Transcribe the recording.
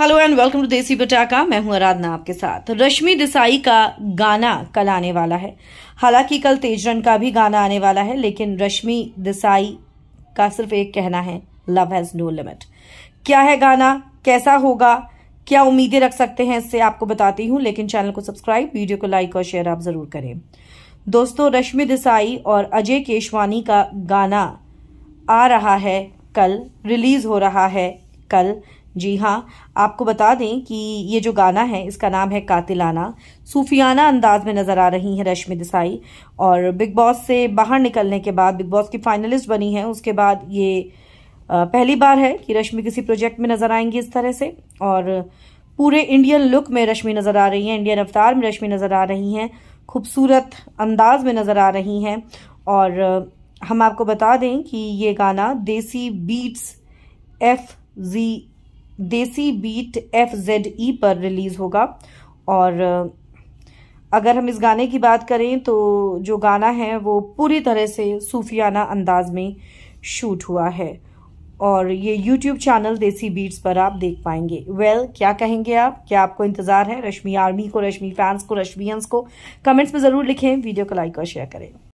hello and welcome to देसी बटाका मैं हूं आराधना आपके साथ रश्मि देसाई का गाना कल आने वाला है हालांकि कल तेजरन का भी गाना आने वाला है लेकिन रश्मि देसाई का सिर्फ एक कहना है लव हैज नो लिमिट क्या है गाना कैसा होगा क्या उम्मीदें रख सकते हैं इससे आपको बताती हूं लेकिन चैनल को सब्सक्राइब वीडियो को लाइक और शेयर आप जरूर करें दोस्तों रश्मि देसाई और अजय केशवानी का गाना आ रहा है कल रिलीज हो रहा है कल जी हाँ आपको बता दें कि ये जो गाना है इसका नाम है कातिलाना सूफियाना अंदाज में नज़र आ रही हैं रश्मि देसाई और बिग बॉस से बाहर निकलने के बाद बिग बॉस की फाइनलिस्ट बनी है उसके बाद ये पहली बार है कि रश्मि किसी प्रोजेक्ट में नज़र आएंगी इस तरह से और पूरे इंडियन लुक में रश्मि नज़र आ रही हैं इंडियन अवतार में रश्मि नज़र आ रही हैं खूबसूरत अंदाज में नज़र आ रही हैं और हम आपको बता दें कि ये गाना देसी बीट्स एफ जी देसी बीट एफ जेड ई पर रिलीज़ होगा और अगर हम इस गाने की बात करें तो जो गाना है वो पूरी तरह से सूफियाना अंदाज में शूट हुआ है और ये यूट्यूब चैनल देसी बीट्स पर आप देख पाएंगे वेल well, क्या कहेंगे आप क्या आपको इंतज़ार है रश्मि आर्मी को रश्मि फैंस को रश्मियंस को कमेंट्स में ज़रूर लिखें वीडियो को लाइक और शेयर करें